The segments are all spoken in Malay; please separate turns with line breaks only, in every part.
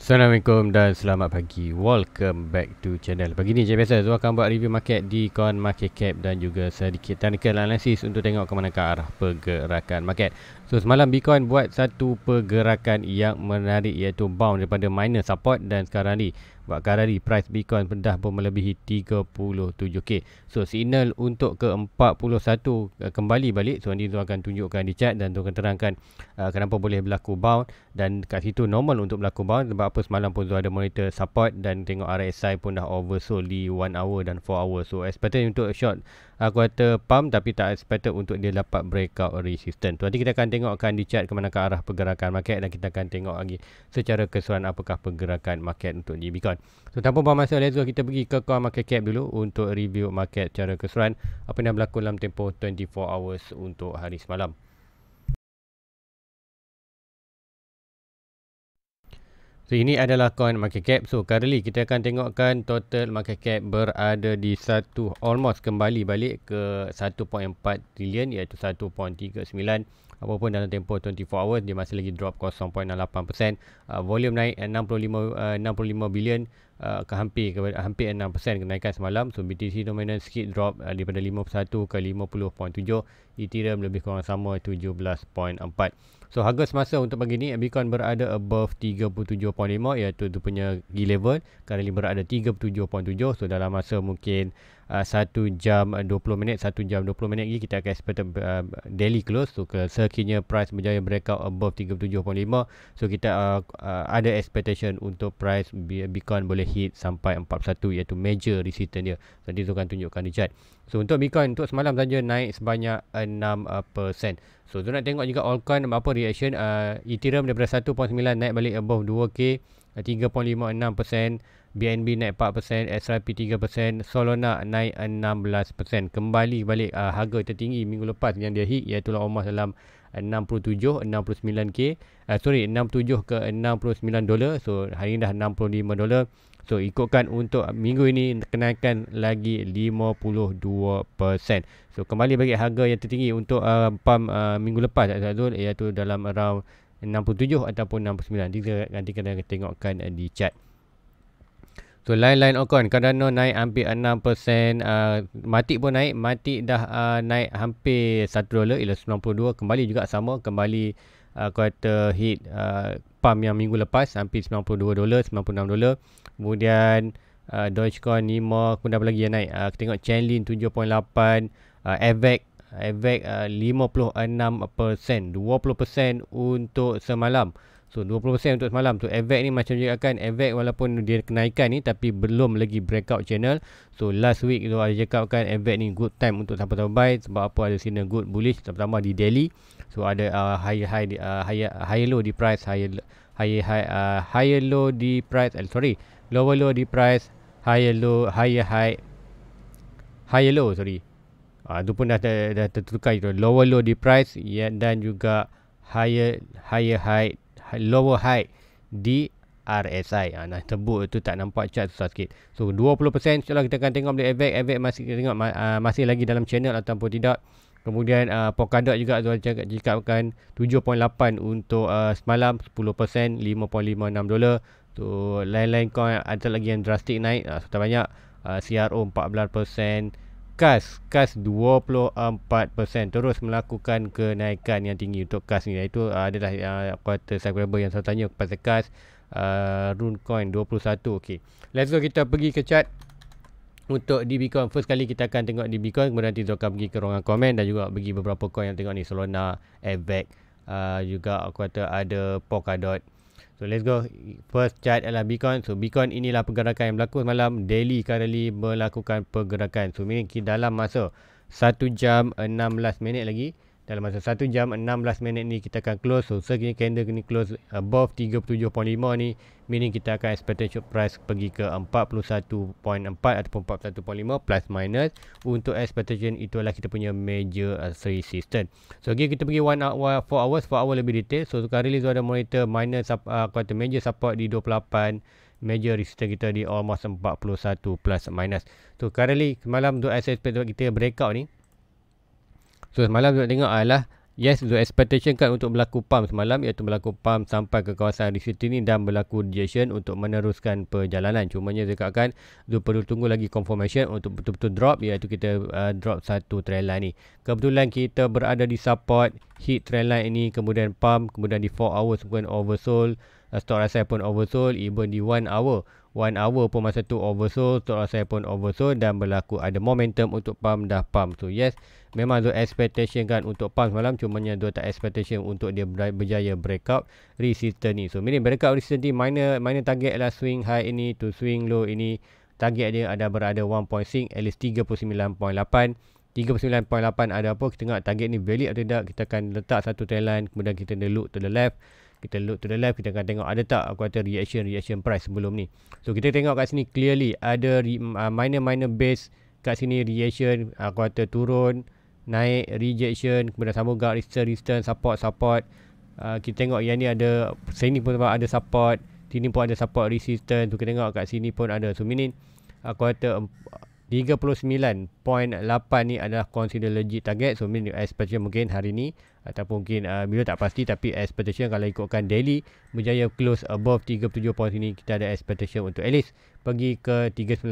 Assalamualaikum dan selamat pagi Welcome back to channel Pagi ni macam biasa Zul akan buat review market di market cap Dan juga sedikit technical analysis Untuk tengok ke mana ke arah pergerakan market So semalam Bitcoin buat satu pergerakan yang menarik iaitu bound daripada minor support dan sekarang ni buat sekarang price Bitcoin dah pun melebihi 37k. So signal untuk ke 41 eh, kembali balik. So nanti tu akan tunjukkan di chat dan tu akan terangkan uh, kenapa boleh berlaku bound dan kat situ normal untuk berlaku bound sebab apa semalam pun tu ada monitor support dan tengok RSI pun dah oversold di 1 hour dan 4 hour. So expected untuk short aku uh, kata pump tapi tak expected untuk dia dapat breakout resistance. Tu nanti kita akan tengok tengokkan di chart ke manakah arah pergerakan market dan kita akan tengok lagi secara keseluruhan apakah pergerakan market untuk di Bitcoin. So tanpa buang masa lagi kita pergi ke call market cap dulu untuk review market secara keseluruhan apa yang berlaku dalam tempoh 24 hours untuk hari semalam. So ini adalah coin market cap. So currently kita akan tengokkan total market cap berada di satu almost kembali balik ke 1.4 trilion iaitu 1.39 apapun dalam tempoh 24 hours dia masih lagi drop 0.68% uh, volume naik 65 uh, 65 bilion uh, ke hampir ke hampir 6% kenaikan semalam so BTC dominance sikit drop uh, daripada 51 ke 50.7 Ethereum lebih kurang sama 17.4 So harga semasa untuk pagi ni Bitcoin berada above 37.5 iaitu tu punya key level. Kali ni berada 37.7. So dalam masa mungkin uh, 1 jam 20 minit, 1 jam 20 minit lagi kita akan expect uh, um, daily close. So sekiranya price berjaya breakout above 37.5, so kita uh, uh, ada expectation untuk price Bitcoin boleh hit sampai 41 iaitu major resistance dia. Nanti so, tu akan tunjukkan di chart. So untuk Bitcoin untuk semalam saja naik sebanyak 6%. Uh, So tu nak tengok juga altcoin apa reaction uh, Ethereum daripada 1.9 naik balik above 2k 3.56% BNB naik 4% SRP 3% Solana naik 16% Kembali balik uh, harga tertinggi minggu lepas yang dia hit iaitu almost dalam 67 69k uh, sorry 67 ke 69 dolar so hari ni dah 65 dolar So ikutkan untuk minggu ini kenaikan lagi 52%. So kembali bagi harga yang tertinggi untuk uh, pam uh, minggu lepas Azrul iaitu dalam around 67 ataupun 69. Kita nanti kena tengokkan uh, di chat. So lain-lain Ocon, Cardano naik hampir 6%, uh, Matic pun naik, Matic dah uh, naik hampir 1 dolar, ialah 92, kembali juga sama, kembali uh, quarter hit uh, pump yang minggu lepas, hampir 92 dolar, 96 dolar. Kemudian uh, Dogecoin 5 Kemudian apa lagi yang naik uh, Kita tengok Chainlink 7.8 uh, Avex Avex uh, 56% 20% untuk semalam So 20% untuk semalam tu so, Avex ni macam cakapkan Avex walaupun dia kenaikan ni tapi belum lagi breakout channel. So last week tu ada kan Avex ni good time untuk siapa-siapa buy sebab apa ada sini good bullish terutama di Delhi. So ada uh, high high uh, high high low di price high high high uh, high low di price uh, sorry lower low di price higher low higher high higher low sorry ah uh, pun dah dah, dah tertukar itu lower low di price yeah, dan juga higher higher high lower high di RSI ha, ah, nah tebuk tu tak nampak chart susah sikit so 20% Setelah kita akan tengok boleh efek efek masih kita tengok uh, masih lagi dalam channel ataupun tidak kemudian uh, Polkadot juga Zul cakap jika akan 7.8 untuk uh, semalam 10% 5.56 dolar Tu lain-lain coin ada lagi yang drastik naik uh, ah, Serta banyak uh, CRO 14% KAS KAS 24% Terus melakukan kenaikan yang tinggi untuk Cas ni Itu uh, adalah uh, ah, quarter subscriber yang saya tanya kepada KAS uh, Rune coin 21 okay. Let's go kita pergi ke chat untuk di Bitcoin first kali kita akan tengok di Bitcoin kemudian nanti Zoka pergi ke ruangan komen dan juga bagi beberapa coin yang tengok ni Solana, Avax uh, juga aku kata ada Polkadot. Uh, So let's go first chart adalah Bitcoin. So Bitcoin inilah pergerakan yang berlaku semalam daily currently melakukan pergerakan. So meaning dalam masa 1 jam 16 minit lagi dalam masa 1 jam 16 minit ni kita akan close so sekiranya candle ni close above 37.5 ni meaning kita akan expectation price pergi ke 41.4 ataupun 41.5 plus minus untuk expectation itu adalah kita punya major uh, resistance so okay, kita pergi 1 hour 4 hours 4 hour lebih detail so sekarang release ada monitor minus uh, quarter major support di 28 major resistance kita di almost 41 plus minus. So currently semalam untuk SSP kita breakout ni So semalam saya tengok adalah Yes, the expectation kan untuk berlaku pump semalam iaitu berlaku pump sampai ke kawasan di sini dan berlaku rejection untuk meneruskan perjalanan. Cumanya saya katakan dia perlu tunggu lagi confirmation untuk betul-betul drop iaitu kita uh, drop satu trail line ni. Kebetulan kita berada di support hit trail line ini kemudian pump kemudian di 4 hours pun oversold. Uh, stock rasa pun oversold even di 1 hour. 1 hour pun masa tu oversold. Stock rasa pun oversold dan berlaku ada momentum untuk pump dah pump. So yes, Memang ada expectation kan untuk pump cuma Cumanya dua tak expectation untuk dia berjaya break out resistance ni So meaning breakout resistance ni minor, minor target adalah swing high ini to swing low ini Target dia ada berada 1.6 at least 39.8 39.8 ada apa kita tengok target ni valid atau tidak kita akan letak satu trend line kemudian kita look to the left kita look to the left kita akan tengok ada tak aku kata reaction reaction price sebelum ni so kita tengok kat sini clearly ada uh, minor minor base kat sini reaction aku kata turun naik rejection kemudian sambung guard return return support support uh, kita tengok yang ni ada sini pun ada support sini pun ada support resistance tu kita tengok kat sini pun ada so meaning uh, quarter 39.8 ni adalah consider legit target so mean expectation mungkin hari ni ataupun mungkin uh, bila tak pasti tapi expectation kalau ikutkan daily berjaya close above 37 point sini kita ada expectation untuk at least pergi ke 39.8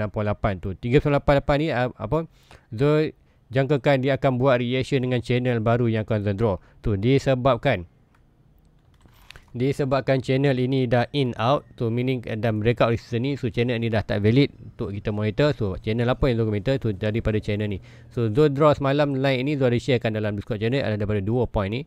tu 39.8 ni uh, apa zone jangkakan dia akan buat reaction dengan channel baru yang akan draw. Tu disebabkan disebabkan channel ini dah in out so, meaning eh, dan out recent ni so channel ni dah tak valid untuk kita monitor so channel apa yang tu monitor tu daripada channel ni so draw semalam line ni Zodraw share kan dalam discord channel ada daripada dua point ni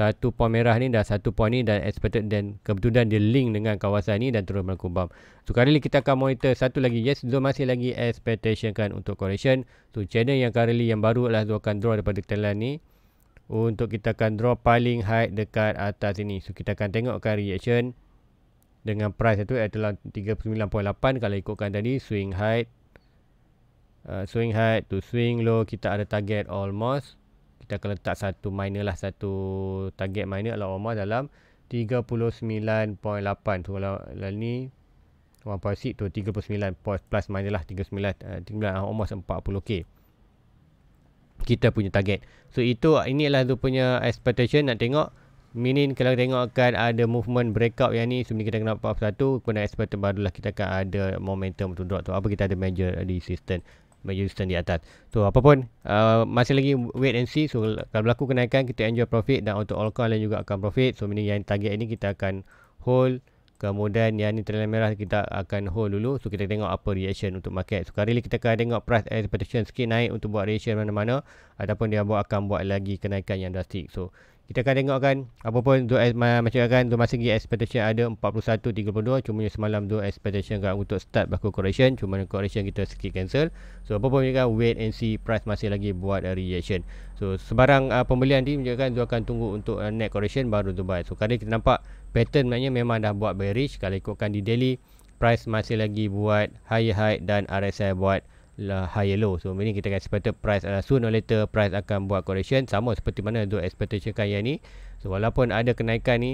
satu poin merah ni dan satu poin ni dan expected dan kebetulan dia link dengan kawasan ni dan terus melakukan bump. So currently kita akan monitor satu lagi yes zone masih lagi expectation kan untuk correction. So channel yang currently yang baru adalah tu akan draw daripada talan ni. Untuk kita akan draw paling high dekat atas ini. So kita akan tengokkan reaction dengan price itu adalah 39.8 kalau ikutkan tadi swing high. Uh, swing high to swing low kita ada target almost kita akan letak satu minor lah satu target minor lah Omar dalam 39.8 so kalau, kalau ni one point tu 39 plus, plus minor lah 39 uh, 39 almost 40k kita punya target so itu ini inilah tu punya expectation nak tengok Minin kalau kita tengokkan ada movement breakout yang ni sebelum kita kena pop satu kena expect barulah kita akan ada momentum untuk drop tu apa kita ada major resistance majlisan di atas. So apa pun uh, masih lagi wait and see. So kalau berlaku kenaikan kita enjoy profit dan untuk all call lain juga akan profit. So meaning yang target ini kita akan hold kemudian yang ni trend merah kita akan hold dulu. So kita tengok apa reaction untuk market. So kali ni kita akan tengok price expectation sikit naik untuk buat reaction mana-mana ataupun dia buat akan buat lagi kenaikan yang drastic. So kita akan tengok kan apa pun tu as macam kan masih masing expectation ada 41 32 cuma semalam tu expectation kan untuk start berlaku correction cuma correction kita sikit cancel so apa pun kan wait and see price masih lagi buat reaction so sebarang uh, pembelian ni macam kan tu akan tunggu untuk uh, net correction baru tu buy so kali kita nampak pattern maknanya memang dah buat bearish kalau ikutkan di daily price masih lagi buat high high dan RSI buat lah high low so meaning kita akan expect price uh, soon or later price akan buat correction sama seperti mana untuk expectation kan yang ni so walaupun ada kenaikan ni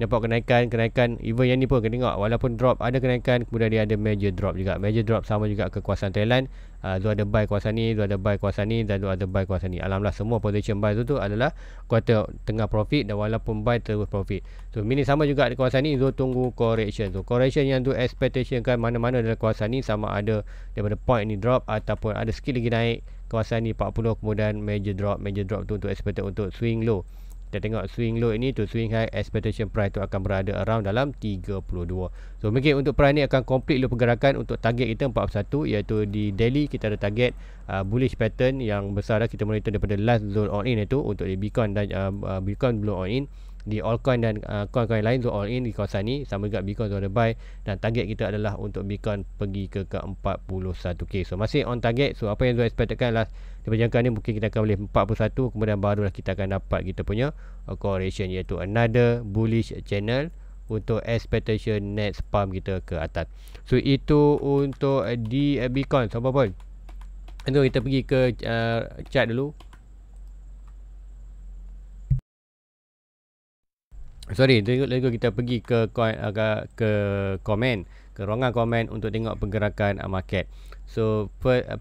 Nampak kenaikan kenaikan even yang ni pun kena tengok walaupun drop ada kenaikan kemudian dia ada major drop juga major drop sama juga kekuasaan Thailand uh, ah, dua ada buy kuasa ni dua ada buy kuasa ni dan dua ada buy kuasa ni alhamdulillah semua position buy tu, tu adalah kuarter tengah profit dan walaupun buy terus profit so mini sama juga di kuasa ni so tunggu correction so correction yang tu expectation kan mana-mana dalam kuasa ni sama ada daripada point ni drop ataupun ada sikit lagi naik kuasa ni 40 kemudian major drop major drop tu untuk expected untuk swing low kita tengok swing low ini to swing high expectation price tu akan berada around dalam 32 so mungkin untuk price ni akan complete dulu pergerakan untuk target kita 41 iaitu di daily kita ada target uh, bullish pattern yang besar dah kita monitor daripada last zone on in itu untuk di beacon dan uh, uh beacon belum on in di all coin dan uh, coin-coin lain so all in di kawasan ni sama juga Bitcoin tu buy dan target kita adalah untuk Bitcoin pergi ke ke 41k so masih on target so apa yang Zul expectkan lah di perjangkaan ni mungkin kita akan boleh 41 kemudian barulah kita akan dapat kita punya uh, correction iaitu another bullish channel untuk expectation next pump kita ke atas so itu untuk di uh, Bitcoin so apa pun Jom kita pergi ke uh, chart dulu sorry tengok lagi kita pergi ke ke komen ke ruangan komen untuk tengok pergerakan market so per, eh,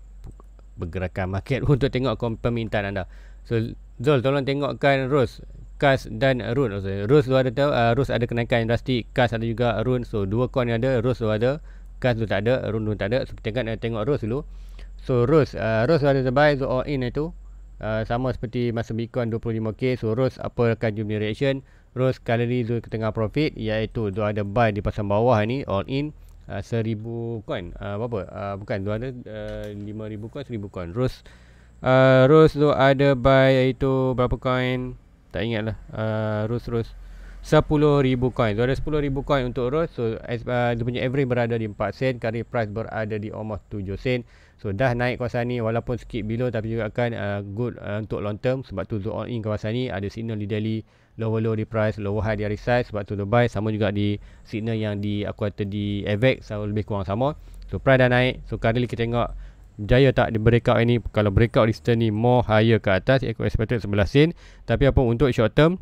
pergerakan market untuk tengok permintaan anda so Zul tolong tengokkan Rose Kas dan run. so, Rose tu ada uh, eh, Rose ada kenaikan yang drastik Kas ada juga run. so dua coin yang ada Rose tu ada Kas tu tak ada run tu tak ada so kita kan uh, tengok eh, Rose dulu so Rose uh, Rose ada terbaik so all in itu uh, sama seperti masa Bitcoin 25k so Rose apa akan jumlah reaction Terus kalori tu ke tengah profit iaitu tu ada buy di pasang bawah ni all in uh, seribu uh, coin. Uh, apa apa? Uh, bukan tu ada uh, lima uh, ribu coin, seribu coin. Terus uh, terus uh, tu ada buy iaitu berapa coin? Tak ingat lah. Terus uh, sepuluh ribu coin. Tu ada sepuluh ribu coin untuk Rose. So uh, dia punya average berada di empat sen. Kali price berada di almost 7 sen. So dah naik kawasan ni walaupun sikit below tapi juga akan uh, good uh, untuk long term sebab tu zone in kawasan ni ada signal di daily lower low di price lower high di resize sebab tu Dubai sama juga di signal yang di aku kata di Avex so lebih kurang sama. So price dah naik. So kali ni kita tengok jaya tak di breakout ini kalau breakout di sini more higher ke atas aku expected 11 sen tapi apa untuk short term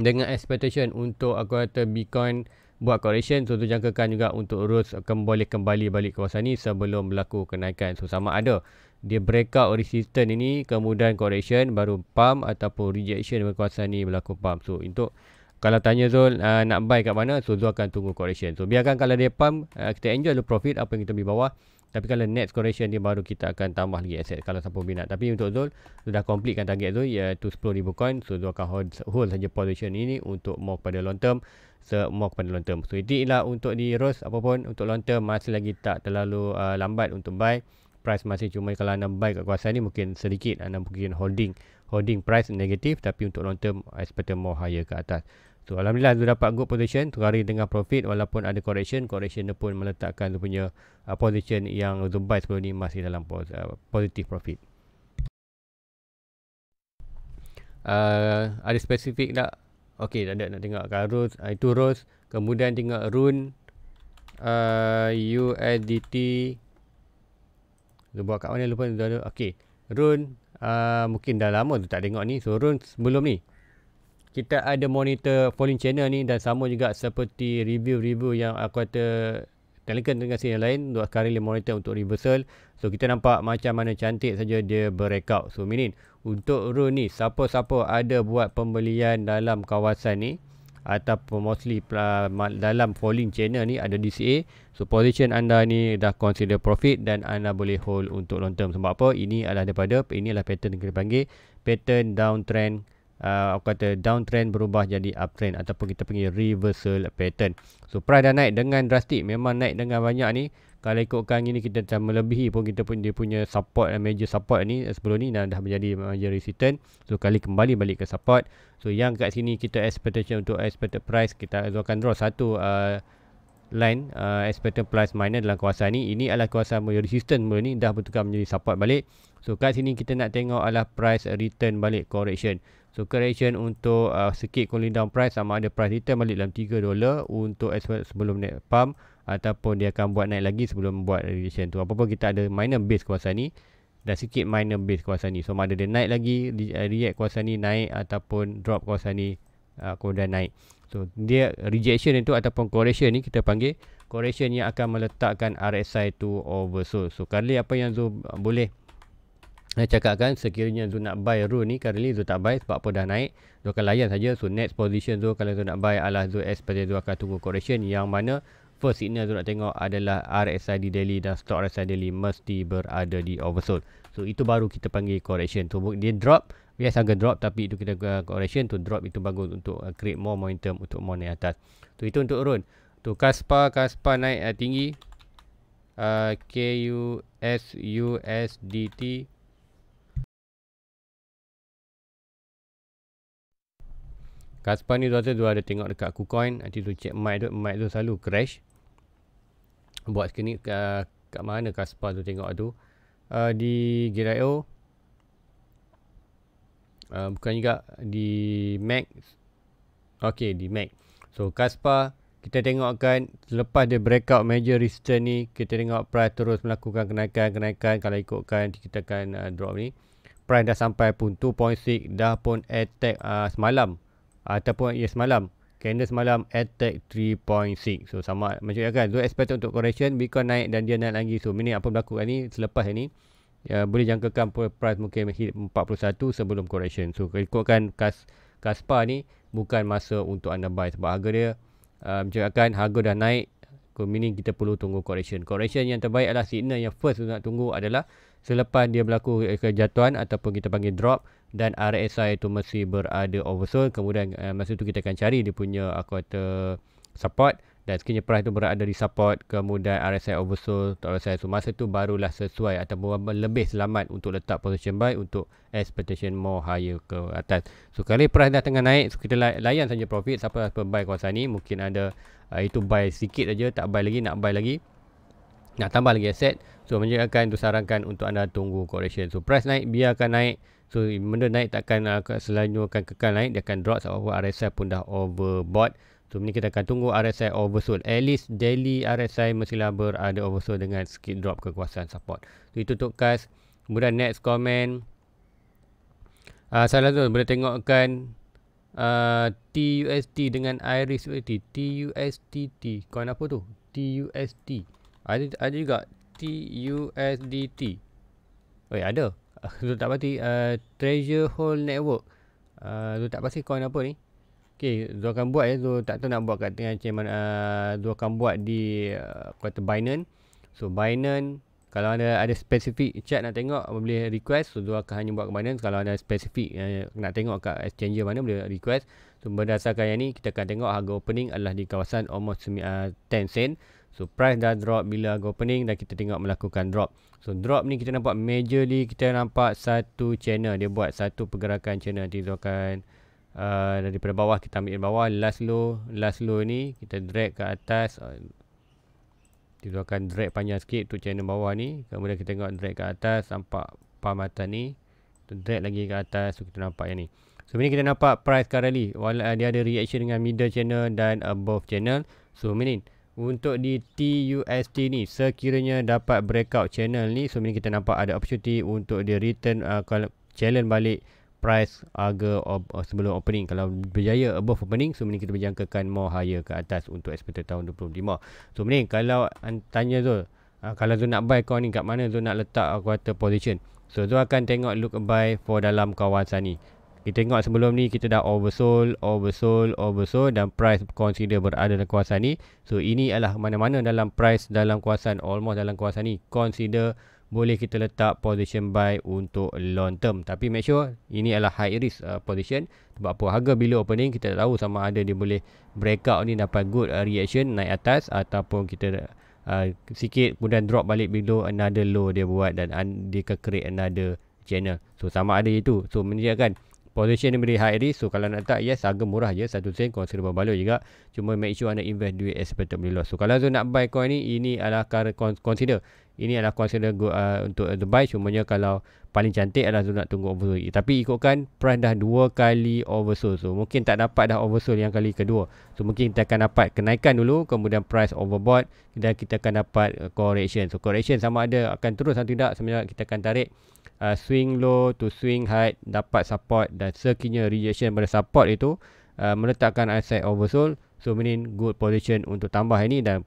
dengan expectation untuk aku kata Bitcoin buat correction so tu jangkakan juga untuk Rose akan boleh kembali balik kawasan ni sebelum berlaku kenaikan so sama ada dia breakout resistance ini kemudian correction baru pump ataupun rejection dengan kawasan ni berlaku pump so untuk kalau tanya Zul uh, nak buy kat mana so Zul akan tunggu correction so biarkan kalau dia pump uh, kita enjoy the profit apa yang kita beli bawah tapi kalau next correction dia baru kita akan tambah lagi aset kalau siapa minat. Tapi untuk Zul, sudah completekan target Zul iaitu 10,000 coin. So, Zul akan hold, hold saja position ini untuk more pada long term semua kepada long term. So itu ialah untuk di Rose apapun untuk long term masih lagi tak terlalu uh, lambat untuk buy. Price masih cuma kalau anda buy kat kawasan ni mungkin sedikit anda mungkin holding holding price negatif tapi untuk long term expect more higher ke atas. So alhamdulillah dia dapat good position tu hari dengan profit walaupun ada correction correction dia pun meletakkan dia punya uh, position yang untuk buy sebelum ni masih dalam pos, uh, positive profit. Uh, ada spesifik tak Okey, anda nak tengok Rose. Ah, itu Rose. Kemudian tengok rune. Uh, ah, USDT. Dia buat kat mana lupa. Okey. Rune. Uh, mungkin dah lama tu tak tengok ni. So, rune sebelum ni. Kita ada monitor following channel ni. Dan sama juga seperti review-review yang aku kata Telekan dengan sini yang lain untuk currently monitor untuk reversal. So kita nampak macam mana cantik saja dia breakout. So minin untuk rune ni siapa-siapa ada buat pembelian dalam kawasan ni atau mostly uh, dalam falling channel ni ada DCA. So position anda ni dah consider profit dan anda boleh hold untuk long term. Sebab apa? Ini adalah daripada, ini adalah pattern yang kita panggil pattern downtrend uh, apa kata downtrend berubah jadi uptrend ataupun kita panggil reversal pattern. So price dah naik dengan drastik memang naik dengan banyak ni. Kalau ikutkan ini kita dah melebihi pun kita pun dia punya support dan uh, major support ni uh, sebelum ni dah, dah menjadi major resistant. So kali kembali balik ke support. So yang kat sini kita expectation untuk expected price kita akan draw satu uh, line uh, expected plus minus dalam kuasa ni ini adalah kuasa major resistance mula ni dah bertukar menjadi support balik so kat sini kita nak tengok adalah price return balik correction So correction untuk uh, sikit cooling down price sama ada price return balik dalam 3 dolar untuk sebelum naik pump ataupun dia akan buat naik lagi sebelum buat reaction tu. Apa apa kita ada minor base kuasa ni dan sikit minor base kuasa ni. So sama ada dia naik lagi uh, react kuasa ni naik ataupun drop kuasa ni uh, kemudian naik. So dia rejection itu ataupun correction ni kita panggil correction yang akan meletakkan RSI tu oversold. So kali apa yang Zul boleh saya cakapkan sekiranya tu nak buy rule ni currently tu tak buy sebab apa dah naik tu akan layan saja so next position tu kalau tu nak buy adalah tu pada tu akan tunggu correction yang mana first signal tu nak tengok adalah RSI di daily dan stock RSI daily mesti berada di oversold so itu baru kita panggil correction tu dia drop Yes, agak drop tapi itu kita uh, correction tu drop itu bagus untuk uh, create more momentum untuk more naik atas. Tu itu untuk run. Tu Kaspa, Kaspa naik uh, tinggi. Uh, K U S U S D T Kaspar ni tuan-tuan tu ada tengok dekat KuCoin. Nanti tu check mic tu. Mic tu selalu crash. Buat sekian ni uh, kat mana Kaspar tu tengok tu. Uh, di GIO, Uh, ah, bukan juga di Mac. Okay, di Mac. So, Kaspar kita tengokkan selepas dia breakout major resistance ni. Kita tengok price terus melakukan kenaikan-kenaikan. Kalau ikutkan kita akan uh, drop ni. Price dah sampai pun 2.6 dah pun attack uh, Semalam ataupun ya semalam candle semalam attack 3.6 so sama macam ya kan so expect untuk correction Bitcoin naik dan dia naik lagi so meaning apa berlaku kan ni selepas ni ya, boleh jangkakan price mungkin hit 41 sebelum correction so ikutkan kas kaspa ni bukan masa untuk anda buy sebab harga dia uh, macam akan harga dah naik so meaning kita perlu tunggu correction correction yang terbaik adalah signal yang first nak tunggu adalah selepas dia berlaku kejatuhan ataupun kita panggil drop dan RSI itu mesti berada oversold kemudian uh, masa itu kita akan cari dia punya uh, quarter support dan sekiranya price itu berada di support kemudian RSI oversold RSI itu masa itu barulah sesuai ataupun lebih selamat untuk letak position buy untuk expectation more higher ke atas so kali price dah tengah naik so kita layan saja profit siapa-siapa buy kawasan ini mungkin ada uh, itu buy sikit saja tak buy lagi nak buy lagi nak tambah lagi aset So menjadikan tu sarankan untuk anda tunggu correction. So price naik biarkan naik. So benda naik takkan uh, selalu akan kekal naik. Dia akan drop sebab apa? RSI pun dah overbought. So ini kita akan tunggu RSI oversold. At least daily RSI mestilah berada uh, oversold dengan sikit drop kekuasaan support. So itu untuk cast. Kemudian next comment. Uh, salah tu boleh tengokkan uh, TUST dengan Iris USD. TUSTT. Kawan apa tu? TUST. Ada, ada juga mati USDT. Oi, ada. Tu tak pasti uh, eh, Treasure Hole Network. Tu uh, eh, tak pasti coin apa ni. Okey, tu akan buat ya. Tu tak tahu nak buat kat tengah macam mana tu uh, akan buat di uh, kata Binance. So Binance kalau ada ada specific chat nak tengok boleh request so dua akan hanya buat ke Binance kalau ada specific eh, nak tengok kat exchanger mana boleh request so berdasarkan yang ni kita akan tengok harga opening adalah di kawasan almost uh, 10 sen So price dah drop bila harga opening dan kita tengok melakukan drop. So drop ni kita nampak majorly kita nampak satu channel. Dia buat satu pergerakan channel. Nanti kita akan uh, daripada bawah kita ambil bawah. Last low. Last low ni kita drag ke atas. Kita akan drag panjang sikit tu channel bawah ni. Kemudian kita tengok drag ke atas. Nampak palm atas ni. Kita drag lagi ke atas. So kita nampak yang ni. So ini kita nampak price currently. Dia ada reaction dengan middle channel dan above channel. So meaning untuk di TUST ni sekiranya dapat breakout channel ni so ni kita nampak ada opportunity untuk dia return uh, challenge balik price harga of, uh, sebelum opening kalau berjaya above opening so ni kita berjangkakan more higher ke atas untuk expected tahun 25 so ni kalau tanya tu uh, kalau tu nak buy kau ni kat mana tu nak letak uh, quarter position so tu akan tengok look buy for dalam kawasan ni kita tengok sebelum ni kita dah oversold, oversold, oversold dan price consider berada dalam kuasa ni. So ini adalah mana-mana dalam price dalam kawasan, almost dalam kuasa ni. Consider boleh kita letak position buy untuk long term. Tapi make sure ini adalah high risk uh, position. Sebab apa harga bila opening kita tak tahu sama ada dia boleh breakout ni dapat good uh, reaction naik atas ataupun kita uh, sikit kemudian drop balik bila another low dia buat dan uh, dia create another channel. So sama ada itu. So menjadikan position yang high ini so kalau nak tak yes harga murah je satu sen kau sudah berbaloi juga cuma make sure anda invest duit expected beli loss so kalau tu nak buy coin ni ini adalah consider ini adalah consider good, uh, untuk the buy cumanya kalau paling cantik adalah tu nak tunggu oversold tapi ikutkan price dah dua kali oversold so mungkin tak dapat dah oversold yang kali kedua so mungkin kita akan dapat kenaikan dulu kemudian price overbought dan kita akan dapat uh, correction so correction sama ada akan terus atau tidak sebenarnya kita akan tarik uh, swing low to swing high dapat support dan sekiranya rejection pada support itu uh, meletakkan outside oversold so meaning good position untuk tambah ini dan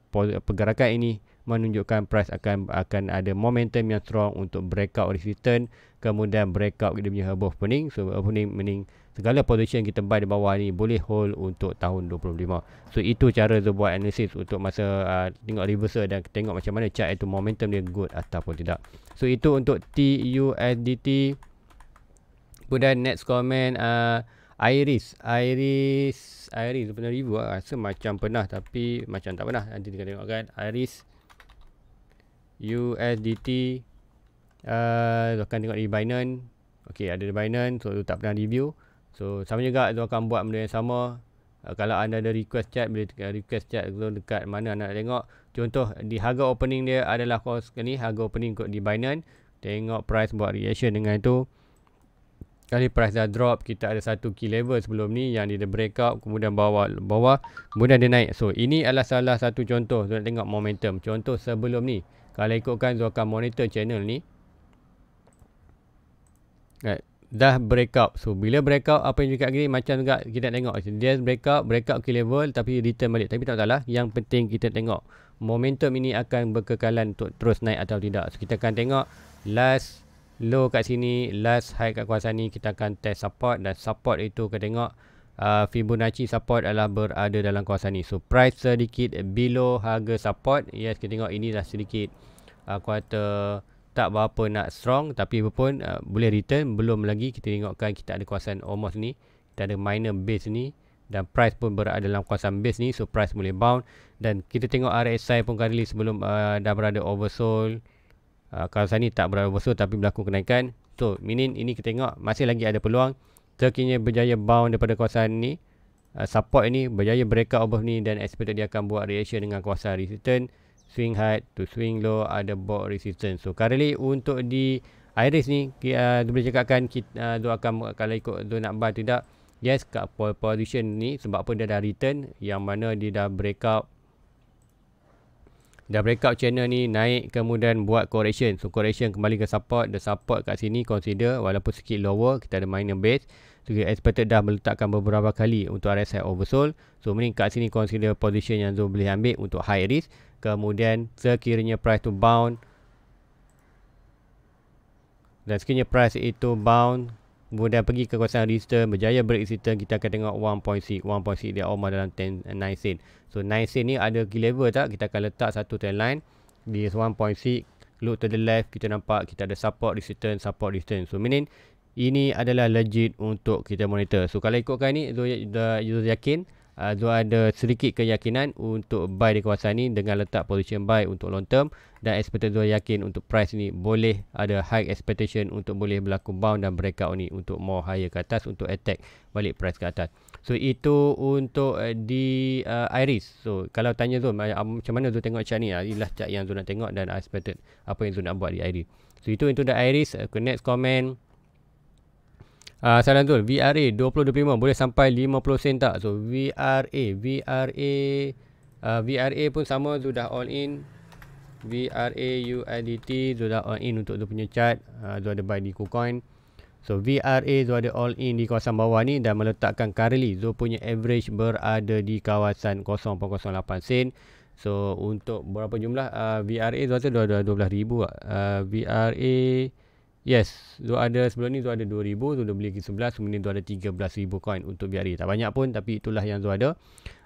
pergerakan ini menunjukkan price akan akan ada momentum yang strong untuk breakout resistance kemudian breakout dia punya above opening so opening meaning segala position kita buy di bawah ni boleh hold untuk tahun 25 so itu cara tu buat analysis untuk masa uh, tengok reversal dan tengok macam mana chart itu momentum dia good ataupun tidak so itu untuk TUSDT kemudian next comment uh, Iris Iris Iris pernah review lah. rasa macam pernah tapi macam tak pernah nanti kita tengok kan Iris USDT uh, ah, akan tengok di Binance Okay, ada di Binance So, tak pernah review So sama juga tu akan buat benda yang sama. Uh, kalau anda ada request chat boleh request chat tu dekat mana anda nak tengok. Contoh di harga opening dia adalah kos ni harga opening kot di Binance. Tengok price buat reaction dengan itu. Kali price dah drop kita ada satu key level sebelum ni yang dia break out kemudian bawah bawah kemudian dia naik. So ini adalah salah satu contoh so, nak tengok momentum. Contoh sebelum ni kalau ikutkan Zulkan monitor channel ni. Right dah break out, So bila out apa yang juga ni macam juga kita tengok dia break out ke level tapi return balik. Tapi tak salah yang penting kita tengok momentum ini akan berkekalan untuk terus naik atau tidak. So kita akan tengok last low kat sini, last high kat kawasan ni kita akan test support dan support itu kita tengok uh, Fibonacci support adalah berada dalam kawasan ni. So price sedikit below harga support. Yes kita tengok ini dah sedikit uh, quarter tak berapa nak strong tapi apa pun uh, boleh return belum lagi kita tengokkan kita ada kawasan almost ni kita ada minor base ni dan price pun berada dalam kawasan base ni so price boleh bound dan kita tengok RSI pun kali sebelum uh, dah berada oversold uh, kawasan ni tak berada oversold tapi berlaku kenaikan so minin ini kita tengok masih lagi ada peluang terkini berjaya bound daripada kawasan ni uh, support ini berjaya breakout above ni dan expected dia akan buat reaction dengan kawasan return swing high to swing low ada buat resistance. So currently untuk di Iris ni kita ah, uh, boleh cakapkan kita ah, uh, akan kalau ikut tu nak buy tidak. Yes kat position ni sebab apa dia dah return yang mana dia dah breakout dah breakout channel ni naik kemudian buat correction. So correction kembali ke support, the support kat sini consider walaupun sikit lower kita ada minor base juga expected dah meletakkan beberapa kali untuk RSI oversold. So mungkin kat sini consider position yang Zul boleh ambil untuk high risk. Kemudian sekiranya price tu bound dan sekiranya price itu bound kemudian pergi ke kawasan resistance berjaya break resistance kita akan tengok 1.6 1.6 dia almost dalam 10, 9 eh, so 9 cent ni ada key level tak kita akan letak satu trend line di 1.6 look to the left kita nampak kita ada support resistance support resistance so meaning ini adalah legit untuk kita monitor. So kalau ikutkan ni Zul dah ya- ya- yakin uh, Zul uh, ada sedikit keyakinan untuk buy di kawasan ni dengan letak position buy untuk long term dan expected Zul yakin untuk price ni boleh ada high expectation untuk boleh berlaku bound dan breakout ni untuk more higher ke atas untuk attack balik price ke atas. So itu untuk uh, di uh, Iris. So kalau tanya Zul macam mana Zul tengok chart ni? Uh, inilah chart yang Zul nak tengok dan expected apa yang Zul nak buat di Iris. So itu untuk the Iris. Uh, next comment. Uh, ah, soalan tu VRA 2025 boleh sampai 50 sen tak? So VRA VRA uh, ah, VRA pun sama sudah all in VRA UIDT sudah all in untuk tu punya chart uh, ada buy di KuCoin So VRA tu ada all in di kawasan bawah ni dan meletakkan currently Zul punya average berada di kawasan 0.08 sen So untuk berapa jumlah uh, VRA tu ada 12,000 uh, VRA VRA Yes, tu ada sebelum ni tu ada 2000, tu dah beli lagi 11, kemudian tu ada 13000 coin untuk VRA. Tak banyak pun tapi itulah yang tu ada.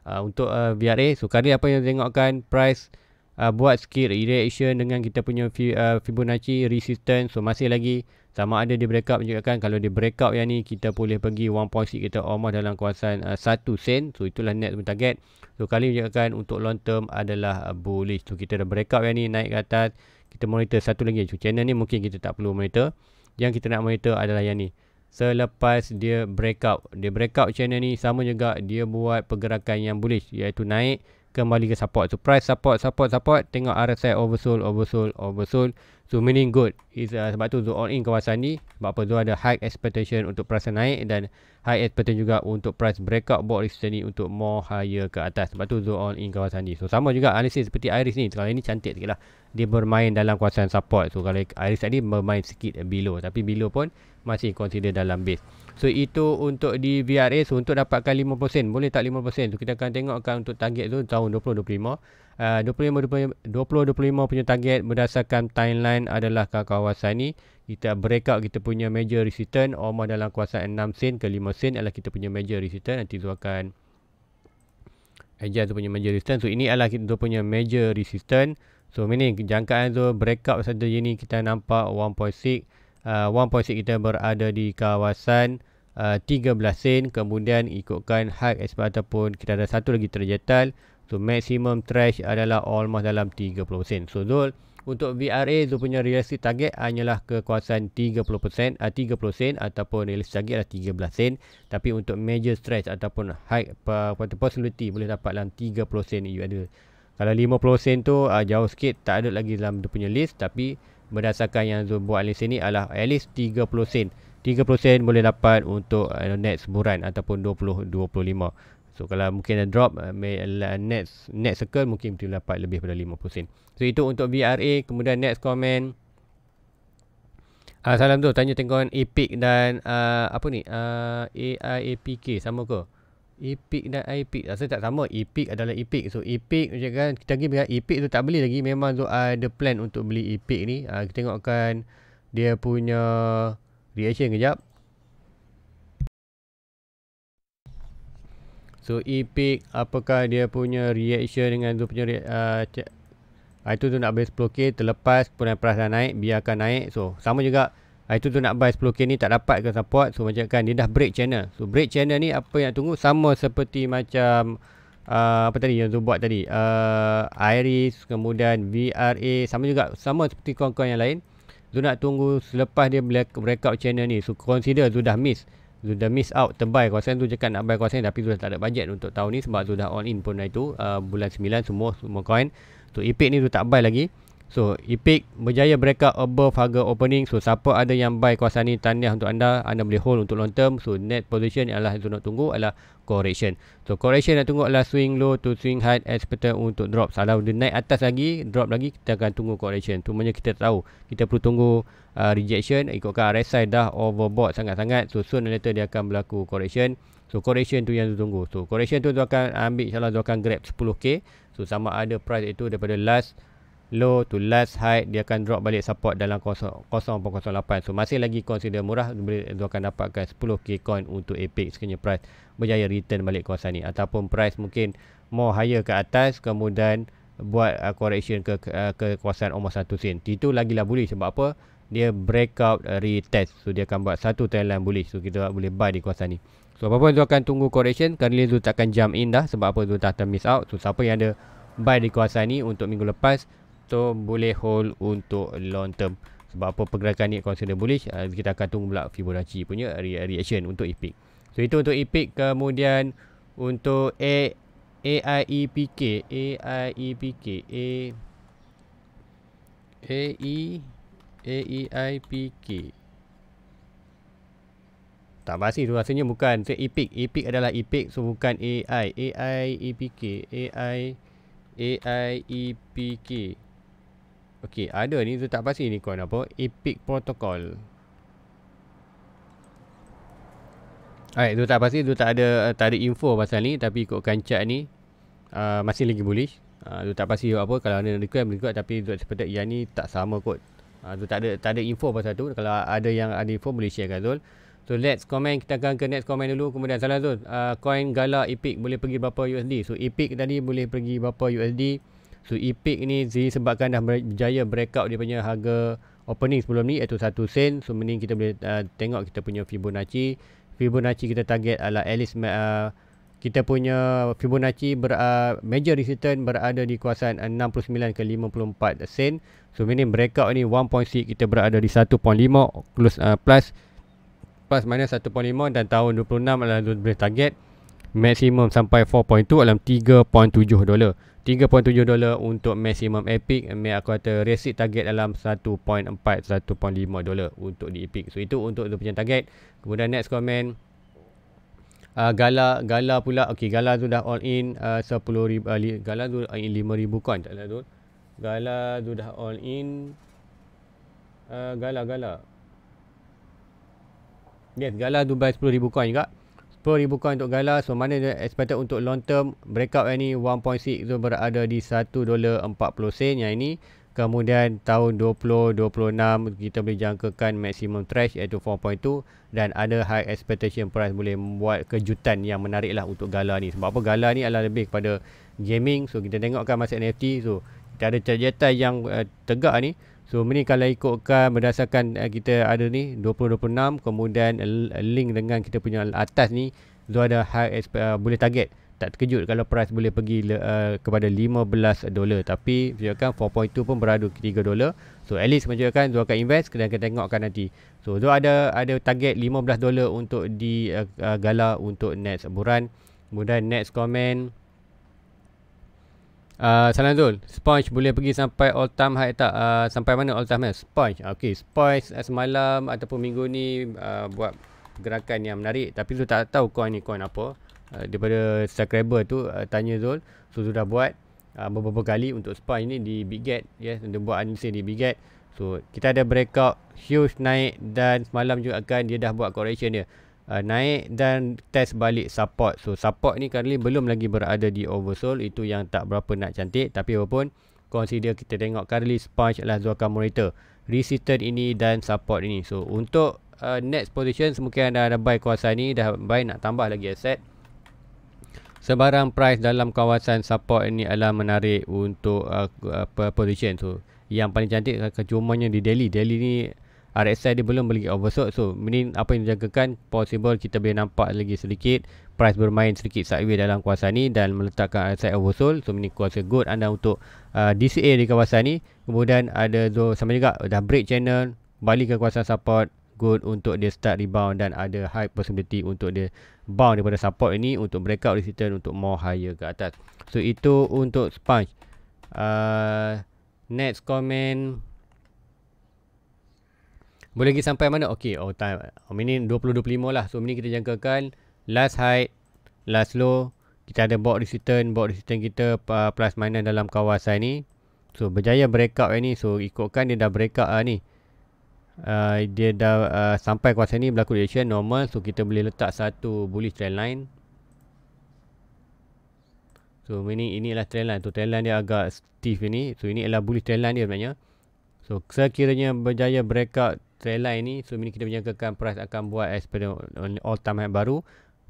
Uh, untuk uh, ah, VRA, so kali apa yang tengokkan price uh, buat sikit reaction dengan kita punya Fibonacci resistance. So masih lagi sama ada dia breakout kan kalau dia breakout yang ni kita boleh pergi 1.6 kita almost dalam kawasan uh, 1 sen. So itulah net target. So kali menunjukkan untuk long term adalah uh, bullish. So kita dah breakout yang ni naik ke atas kita monitor satu lagi channel ni mungkin kita tak perlu monitor yang kita nak monitor adalah yang ni selepas dia breakout dia breakout channel ni sama juga dia buat pergerakan yang bullish iaitu naik kembali ke support so price support support support tengok RSI oversold oversold oversold so meaning good is uh, sebab tu zone all in kawasan ni sebab apa tu ada high expectation untuk price naik dan IS eh, pattern juga untuk price breakout buat resistance ni untuk more higher ke atas sebab tu zone in kawasan ni so sama juga analisis seperti iris ni kalau ini cantik sikit lah dia bermain dalam kawasan support so kalau iris tadi bermain sikit below tapi below pun masih consider dalam base So itu untuk di VRA so untuk dapatkan 50 sen boleh tak 50 sen. So kita akan tengokkan untuk target tu tahun 2025. Uh, 25, 20-25 punya target berdasarkan timeline adalah kawasan ni kita breakout kita punya major resistance OMA dalam kuasa 6 sen ke 5 sen adalah kita punya major resistance nanti tu akan adjust tu punya major resistance so ini adalah kita punya major resistance so ini jangkaan tu breakout saja ini kita nampak 1.6 uh, 1.6 kita berada di kawasan uh, 13 sen kemudian ikutkan high expert ataupun kita ada satu lagi terjetal so maximum trash adalah almost dalam 30 sen so Zul untuk VRA tu punya realisasi target hanyalah kekuasaan 30% atau 30 sen ataupun realisasi target adalah 13 sen tapi untuk major stretch ataupun high possibility boleh dapat dalam 30 sen you ada kalau 50 sen tu uh, jauh sikit tak ada lagi dalam dia punya list tapi berdasarkan yang Zul buat di sini adalah at least 30 sen. 30 sen boleh dapat untuk uh, net sebulan ataupun 20 25. So kalau mungkin ada drop uh, uh net net circle mungkin boleh dapat lebih daripada 50 sen. So itu untuk VRA kemudian next comment Uh, salam tu tanya tengok Epic dan uh, apa ni uh, AIAPK sama ke? Uh, Epic dan Epic rasa ah, tak sama Epic adalah Epic so Epic macam kan kita pergi dengan Epic tu tak beli lagi memang tu ada plan untuk beli Epic ni ha, kita tengokkan dia punya reaction kejap so Epic apakah dia punya reaction dengan tu punya uh, itu tu nak habis 10k terlepas pun perasaan naik biarkan naik so sama juga Ah, itu tu nak buy 10k ni tak dapat ke support. So macam kan dia dah break channel. So break channel ni apa yang tunggu sama seperti macam uh, apa tadi yang tu buat tadi. Uh, Iris kemudian VRA sama juga sama seperti kawan-kawan yang lain. Tu nak tunggu selepas dia break breakout channel ni. So consider tu dah miss. Tu dah miss out terbuy kawasan tu cakap nak buy kawasan tapi tu dah tak ada budget untuk tahun ni sebab tu dah all in pun hari lah tu uh, bulan 9 semua semua coin. Tu so, epic ni tu tak buy lagi. So Epic berjaya break out above harga opening. So siapa ada yang buy kawasan ni tahniah untuk anda. Anda boleh hold untuk long term. So net position yang adalah nak tunggu adalah correction. So correction nak tunggu adalah swing low to swing high as pattern untuk drop. So, kalau dia naik atas lagi, drop lagi, kita akan tunggu correction. Tu maknanya kita tahu. Kita perlu tunggu uh, rejection ikutkan RSI dah overbought sangat-sangat. So soon or later dia akan berlaku correction. So correction tu yang tunggu. So correction tu tu akan ambil insya-Allah tu akan grab 10k. So sama ada price itu daripada last low to last high dia akan drop balik support dalam 0.08 so masih lagi consider murah boleh akan dapatkan 10k coin untuk Apex sekiranya price berjaya return balik kawasan ni ataupun price mungkin more higher ke atas kemudian buat uh, correction ke uh, ke kawasan almost 1 sen itu lah boleh sebab apa dia breakout uh, retest so dia akan buat satu trendline boleh. so kita boleh buy di kawasan ni so apa pun tu akan tunggu correction kerana tu takkan jump in dah sebab apa tu dah miss out so siapa yang ada buy di kawasan ni untuk minggu lepas atau boleh hold untuk long term sebab apa pergerakan ni consider bullish uh, kita akan tunggu pula Fibonacci punya re- reaction untuk EPIC so itu untuk EPIC kemudian untuk A i e e p k A A E A E I P K tak pasti tu rasanya bukan so, EPIC EPIC adalah EPIC so bukan AI AI EPK AI AI EPK AI Okey, ada ni tu tak pasti ni coin apa? Epic Protocol. Alright, tu tak pasti tu tak ada eh, tak ada info pasal ni tapi ikutkan chart ni uh, masih lagi bullish. Ah uh, tu tak pasti apa kalau ada requirement juga tapi tu seperti yang ni tak sama kot. Ah uh, tu tak ada tak ada info pasal tu. Kalau ada yang ada info boleh share kan Zul. So let's comment kita akan ke next comment dulu kemudian salah tu. Ah uh, coin Gala Epic boleh pergi berapa USD? So Epic tadi boleh pergi berapa USD? So EPIC ni Z sebabkan dah berjaya breakout dia punya harga opening sebelum ni iaitu 1 sen. So mending kita boleh uh, tengok kita punya Fibonacci. Fibonacci kita target adalah at least uh, kita punya Fibonacci ber, uh, major resistance berada di kuasaan 69 ke 54 sen. So mending breakout ni 1.6 kita berada di 1.5 plus uh, plus plus minus 1.5 dan tahun 26 adalah boleh target maximum sampai 4.2 dalam 3.7 dolar. 3.7 dolar untuk maksimum epic eh, me aku kata receipt target dalam 1.4 1.5 dolar untuk di epic. So itu untuk dia punya target. Kemudian next comment uh, gala gala pula okey gala tu dah all in ah, uh, 10 ribu, uh, gala tu all in 5000 coin tak tu. Lah, gala tu dah all in uh, gala gala. Yes, gala tu buy 10000 coin juga. 10 ribu untuk gala so mana expected untuk long term breakout yang ni 1.6 tu berada di 1.40 sen yang ini kemudian tahun 2026 kita boleh jangkakan maximum trash iaitu 4.2 dan ada high expectation price boleh buat kejutan yang menarik lah untuk gala ni sebab apa gala ni adalah lebih kepada gaming so kita tengokkan masa NFT so kita ada cerita yang uh, tegak ni So ini kalau ikutkan berdasarkan eh, kita ada ni 2026 kemudian link dengan kita punya atas ni tu ada high uh, boleh target tak terkejut kalau price boleh pergi uh, kepada 15 dolar tapi biarkan 4.2 pun beradu di 3 dolar so at least macam kan tu akan invest kena kita tengokkan nanti so tu ada ada target 15 dolar untuk di uh, uh, gala untuk next buran kemudian next comment Uh, Salam Zul Sponge boleh pergi sampai all time high tak? Uh, sampai mana all time high? Sponge Okay Sponge ah, semalam ataupun minggu ni uh, Buat gerakan yang menarik Tapi Zul tak tahu coin ni coin apa uh, Daripada subscriber tu uh, Tanya Zul So Zul dah buat uh, Beberapa kali untuk Sponge ni di Big Get yes, ya. Dia buat analisis di Big Get So kita ada breakout Huge naik Dan semalam juga akan dia dah buat correction dia uh, naik dan test balik support. So support ni currently belum lagi berada di oversold. Itu yang tak berapa nak cantik. Tapi apapun, consider kita tengok currently sponge adalah zuakan monitor. Resistance ini dan support ini. So untuk uh, next position, mungkin anda ada buy kuasa ni. Dah buy nak tambah lagi aset. Sebarang price dalam kawasan support ini adalah menarik untuk uh, uh position. So yang paling cantik kecumanya di Delhi. Delhi ni... RSI ah, dia belum lagi oversold so ini apa yang dijangkakan possible kita boleh nampak lagi sedikit price bermain sedikit sideways dalam kawasan ni dan meletakkan RSI oversold so ini kuasa good anda untuk uh, ah, DCA di kawasan ni kemudian ada zone sama juga dah break channel balik ke kawasan support good untuk dia start rebound dan ada high possibility untuk dia bound daripada support ini untuk breakout resistance untuk more higher ke atas so itu untuk sponge uh, next comment boleh lagi sampai mana? Okey, oh time. Oh, ini 20-25 lah. So, ini kita jangkakan last height, last low. Kita ada box resistance, box resistance kita uh, plus minus dalam kawasan ni. So, berjaya breakout ni. So, ikutkan dia dah breakout lah ni. Uh, dia dah uh, sampai kawasan ni berlaku reaction normal. So, kita boleh letak satu bullish trend line. So, ini inilah trend line. So, trend line dia agak stiff ni. So, ini adalah bullish trend line dia sebenarnya. So, sekiranya berjaya breakout trend line ni so ini kita menjangkakan price akan buat as per all time high baru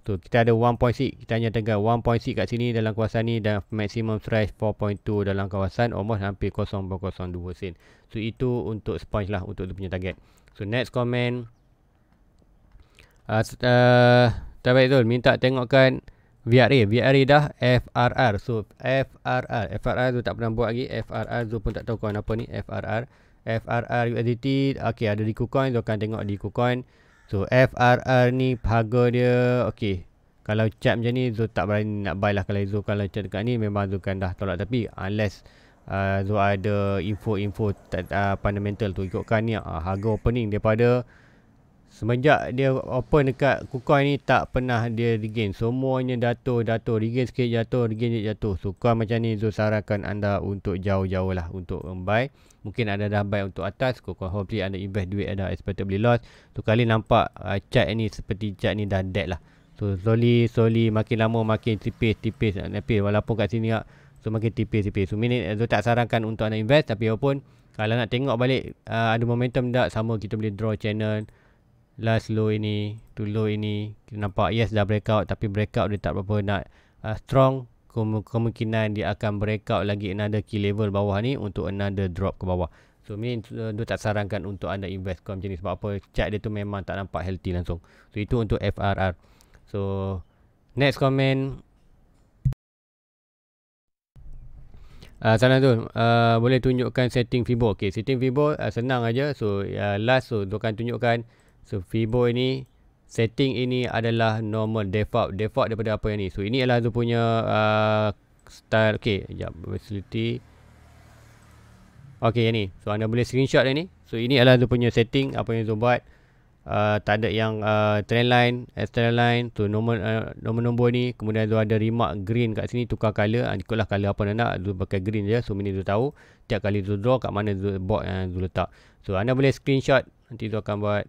so kita ada 1.6 kita hanya tegak 1.6 kat sini dalam kawasan ni dan maximum strike 4.2 dalam kawasan almost hampir 0.02 sen so itu untuk sponge lah untuk dia punya target so next comment uh, ah, uh, ah, Tabak Zul minta tengokkan VRA, VRA dah FRR. So FRR, FRR tu tak pernah buat lagi. FRR tu pun tak tahu kau apa ni FRR. FRR USDT Okay ada di KuCoin tu akan tengok di KuCoin So FRR ni harga dia Okay Kalau chat macam ni Zul tak berani nak buy lah Kalau Zul kalau chat dekat ni Memang Zul kan dah tolak Tapi unless uh, Zul ada info-info uh, Fundamental tu Ikutkan ni uh, Harga opening daripada Semenjak dia open dekat KuCoin ni tak pernah dia regain. Semuanya jatuh, jatuh, regain sikit jatuh, regain sikit jatuh. So kalau macam ni Zul sarankan anda untuk jauh-jauh lah untuk buy. Mungkin ada dah buy untuk atas. KuCoin hopefully anda invest duit ada expected beli loss. Tu kali nampak uh, chart ni seperti chart ni dah dead lah. So slowly, slowly makin lama makin tipis, tipis, uh, tipis. Walaupun kat sini lah. So makin tipis, tipis. So minit eh, Zul tak sarankan untuk anda invest. Tapi apapun kalau nak tengok balik uh, ada momentum tak sama kita boleh draw channel last low ini to low ini kita nampak yes dah breakout tapi breakout dia tak berapa nak uh, strong kemungkinan dia akan breakout lagi another key level bawah ni untuk another drop ke bawah so ini uh, dia tak sarankan untuk anda invest kau macam ni sebab apa chart dia tu memang tak nampak healthy langsung so itu untuk FRR so next comment Uh, sana tu uh, boleh tunjukkan setting Fibo. Okey, setting Fibo uh, senang aja. So uh, last tu so, dia akan tunjukkan So Fibo ini setting ini adalah normal default default daripada apa yang ni. So ini adalah dia punya uh, style okey, jap volatility. Okey, yang ni. So anda boleh screenshot dia ni. So ini adalah dia punya setting apa yang dia buat. Uh, tak ada yang uh, trend line, external line tu normal uh, normal nombor ni kemudian tu ada remark green kat sini tukar color ah, ikutlah color apa nak tu pakai green je so mini tu tahu tiap kali tu draw kat mana tu box yang tu letak so anda boleh screenshot nanti tu akan buat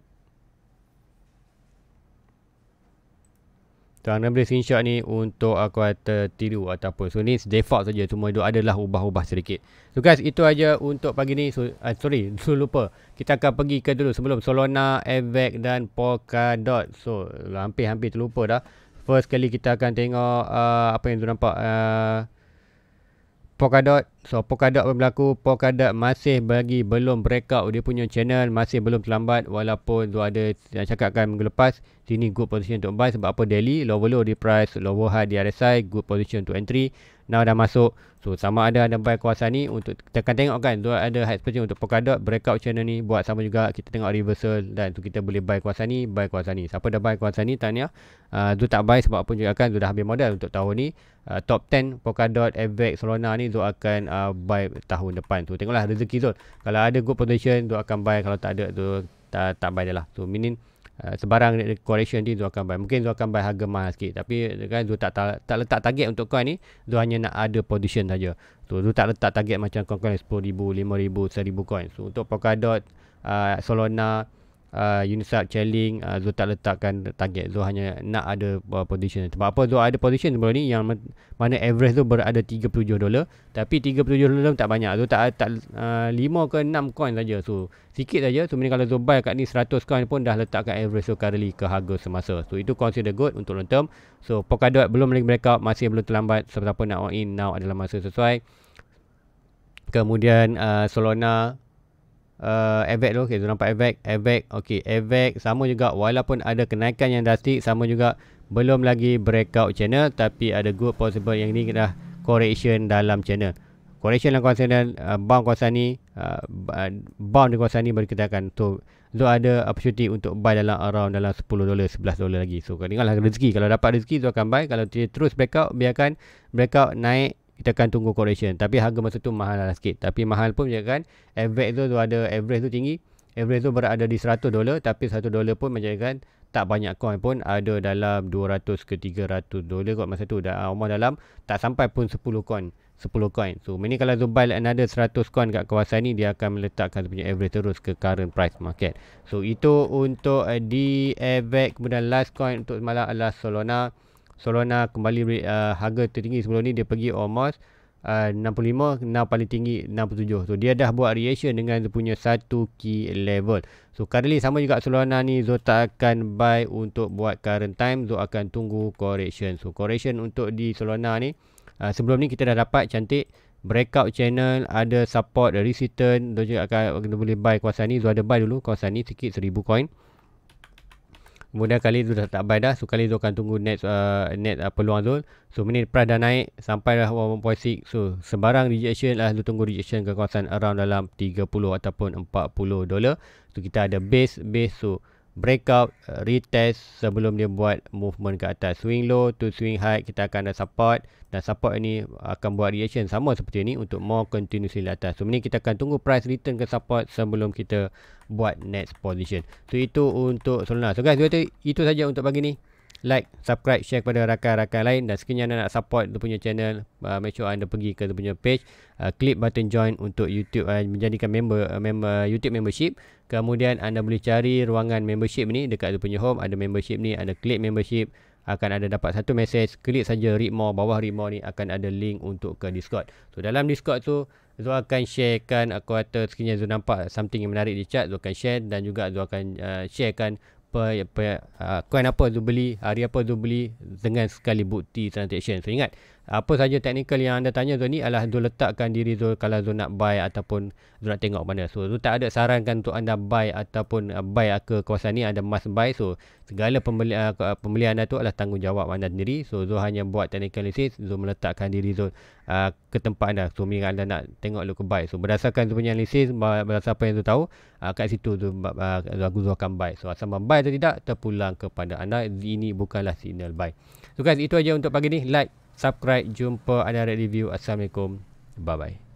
Tak nak boleh screenshot ni untuk aku tertidu ataupun. So ni default saja. Semua itu adalah ubah-ubah sedikit. So guys, itu aja untuk pagi ni. So, uh, sorry, so lupa. Kita akan pergi ke dulu sebelum Solana, Avex dan Polkadot. So lah, hampir-hampir terlupa dah. First kali kita akan tengok uh, apa yang tu nampak. Uh, Polkadot. So Polkadot apa berlaku? Polkadot masih bagi belum breakout dia punya channel. Masih belum terlambat walaupun tu ada yang cakapkan minggu lepas. Sini good position untuk buy sebab apa daily. Lower low di price, lower high di RSI. Good position untuk entry now dah masuk so sama ada ada buy kuasa ni untuk kita akan tengok kan tu ada high expression untuk Polkadot breakout channel ni buat sama juga kita tengok reversal dan tu kita boleh buy kuasa ni buy kuasa ni siapa dah buy kuasa ni tanya uh, ah, tu tak buy sebab apa juga kan tu dah habis modal untuk tahun ni uh, top 10 Polkadot FX Solana ni tu akan uh, buy tahun depan tu tengoklah rezeki tu kalau ada good position tu akan buy kalau tak ada tu tak, tak buy dah lah so, meaning Eh, sebarang correction ni tu akan buy. Mungkin tu akan buy harga mahal sikit. Tapi kan tu tak, tak, tak letak target untuk coin ni. Tu hanya nak ada position saja. Tu, tu tak letak target macam coin-coin 10,000, 5,000, 1,000 coin. So, untuk Polkadot, uh, Solana, uh, ah, Unisat Chelling uh, ah, Zul tak letakkan target Zul hanya nak ada uh, position Sebab apa Zul ada position sebelum ni Yang mana average Zul berada 37 dolar Tapi 37 dolar tak banyak Zul tak, tak uh, 5 ke 6 coin saja So sikit saja So kalau Zul buy kat ni 100 coin pun Dah letakkan average Zul currently ke harga semasa So itu consider good untuk long term So Polkadot belum lagi break out, Masih belum terlambat Sebab apa nak in Now adalah masa sesuai Kemudian uh, Solana uh, Avex tu okey tu nampak Avex Avex okey Avex sama juga walaupun ada kenaikan yang drastik sama juga belum lagi breakout channel tapi ada good possible yang ni dah correction dalam channel correction dalam kawasan dan uh, bound kawasan ni uh, uh bound di kawasan ni baru kita akan tu tu ada opportunity untuk buy dalam around dalam 10 dolar 11 dolar lagi so tinggal rezeki kalau dapat rezeki tu akan buy kalau dia terus breakout biarkan breakout naik kita akan tunggu correction tapi harga masa tu mahal lah sikit tapi mahal pun kan? average tu, tu ada average tu tinggi average tu berada di 100 dolar tapi 1 dolar pun menjadikan tak banyak coin pun ada dalam 200 ke 300 dolar kot masa tu dah ah, umur dalam tak sampai pun 10 coin 10 coin. So, ini kalau Zubail another 100 coin kat kawasan ni, dia akan meletakkan punya average terus ke current price market. So, itu untuk eh, di AVAC. Kemudian last coin untuk semalam adalah Solana. Solana kembali uh, harga tertinggi sebelum ni dia pergi almost uh, 65 now paling tinggi 67 so dia dah buat reaction dengan dia punya satu key level so currently sama juga Solana ni Zota akan buy untuk buat current time Zota akan tunggu correction so correction untuk di Solana ni uh, sebelum ni kita dah dapat cantik breakout channel ada support dari resistance Zota akan boleh buy kawasan ni Zota ada buy dulu kawasan ni sikit 1000 coin Kemudian kali tu dah tak buy dah. So kali tu akan tunggu net, uh, net uh, peluang zone. So minit price dah naik. Sampai dah 1.6. So sebarang rejection lah. Lu tunggu rejection ke kawasan around dalam 30 ataupun 40 dolar. So kita ada base. Base so breakout uh, retest sebelum dia buat movement ke atas swing low to swing high kita akan ada support dan support ini akan buat reaction sama seperti ini untuk more continuously atas so ini kita akan tunggu price return ke support sebelum kita buat next position so itu untuk Solana so guys itu saja untuk pagi ni like, subscribe, share kepada rakan-rakan lain dan sekiranya anda nak support dia punya channel, uh, make sure anda pergi ke dia punya page, uh, click button join untuk YouTube uh, menjadikan member uh, member uh, YouTube membership. Kemudian anda boleh cari ruangan membership ni dekat dia punya home, ada membership ni, anda click membership akan ada dapat satu message klik saja read more bawah read more ni akan ada link untuk ke discord so dalam discord tu Zul akan sharekan aku kata sekiranya Zul nampak something yang menarik di chat Zul akan share dan juga Zul akan uh, sharekan apa apa uh, coin apa tu beli hari apa tu beli dengan sekali bukti transaction so ingat apa saja teknikal yang anda tanya tu ni adalah tu letakkan diri tu kalau tu nak buy ataupun tu nak tengok mana so tu tak ada sarankan untuk anda buy ataupun uh, buy ke kawasan ni ada must buy so segala pembeli, uh, pembelian anda tu adalah tanggungjawab anda sendiri so tu hanya buat technical analysis tu meletakkan diri tu uh, ke tempat anda so mungkin anda nak tengok lu ke buy so berdasarkan tu punya analysis berdasarkan apa yang tu tahu uh, kat situ tu uh, aku tu akan buy so sama buy atau tidak terpulang kepada anda ini bukanlah signal buy so guys itu aja untuk pagi ni like subscribe jumpa ada review assalamualaikum bye bye